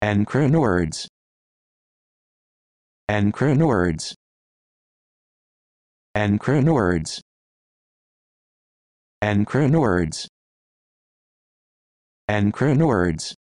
and crinoids and crinoids and crinoids and crinoids and crinoids